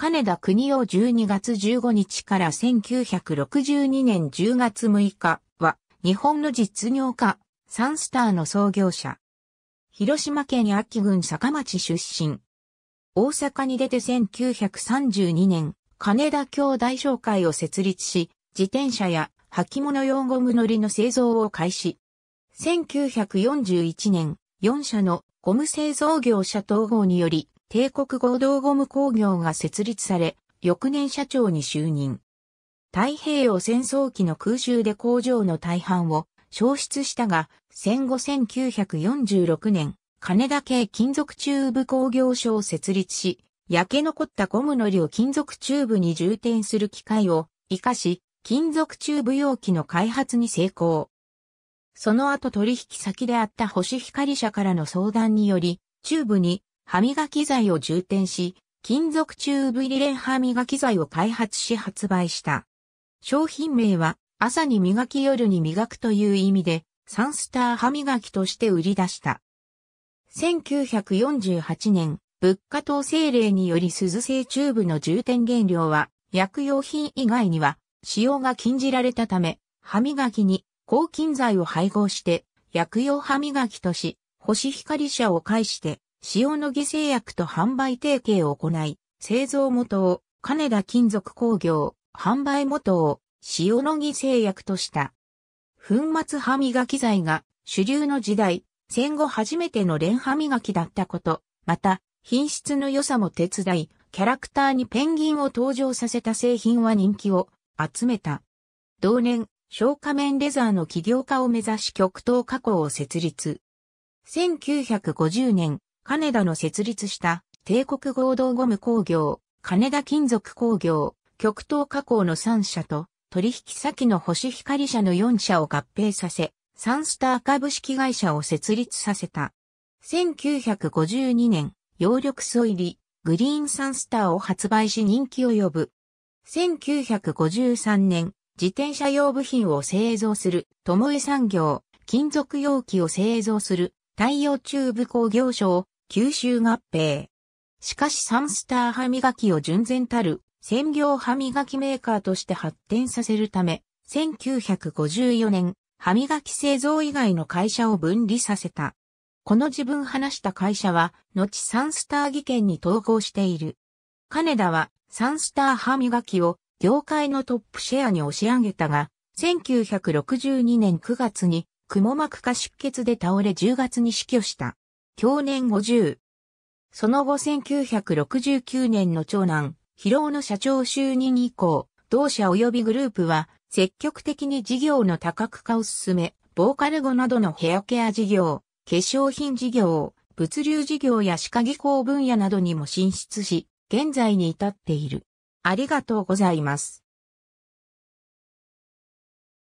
金田国を12月15日から1962年10月6日は日本の実業家、サンスターの創業者。広島県秋郡坂町出身。大阪に出て1932年、金田兄弟商会を設立し、自転車や履物用ゴム乗りの製造を開始。1941年、4社のゴム製造業者統合により、帝国合同ゴム工業が設立され、翌年社長に就任。太平洋戦争期の空襲で工場の大半を消失したが、戦後1946年、金田系金属チューブ工業所を設立し、焼け残ったゴムのりを金属チューブに充填する機械を活かし、金属チューブ容器の開発に成功。その後取引先であった星光社からの相談により、チューブに歯磨き剤を充填し、金属中ブリレン歯磨き剤を開発し発売した。商品名は、朝に磨き夜に磨くという意味で、サンスター歯磨きとして売り出した。1948年、物価統制令により鈴製チューブの充填原料は、薬用品以外には、使用が禁じられたため、歯磨きに抗菌剤を配合して、薬用歯磨きとし、星光車を介して、塩野義製薬と販売提携を行い、製造元を金田金属工業、販売元を塩野義製薬とした。粉末歯磨き剤が主流の時代、戦後初めての連歯磨きだったこと、また品質の良さも手伝い、キャラクターにペンギンを登場させた製品は人気を集めた。同年、消化面レザーの起業家を目指し極東加工を設立。1950年、金田の設立した帝国合同ゴム工業、金田金属工業、極東加工の3社と、取引先の星光社の4社を合併させ、サンスター株式会社を設立させた。1952年、葉緑素入り、グリーンサンスターを発売し人気を呼ぶ。1953年、自転車用部品を製造する、ともえ産業、金属容器を製造する、太陽チューブ工業所を吸収合併。しかしサンスター歯磨きを純然たる専業歯磨きメーカーとして発展させるため、1954年、歯磨き製造以外の会社を分離させた。この自分話した会社は、後サンスター技研に統合している。金田は、サンスター歯磨きを業界のトップシェアに押し上げたが、1962年9月に、蜘膜下出血で倒れ10月に死去した。享年50。その後1969年の長男、広尾の社長就任以降、同社及びグループは積極的に事業の多角化を進め、ボーカル語などのヘアケア事業、化粧品事業、物流事業や歯科技工分野などにも進出し、現在に至っている。ありがとうございます。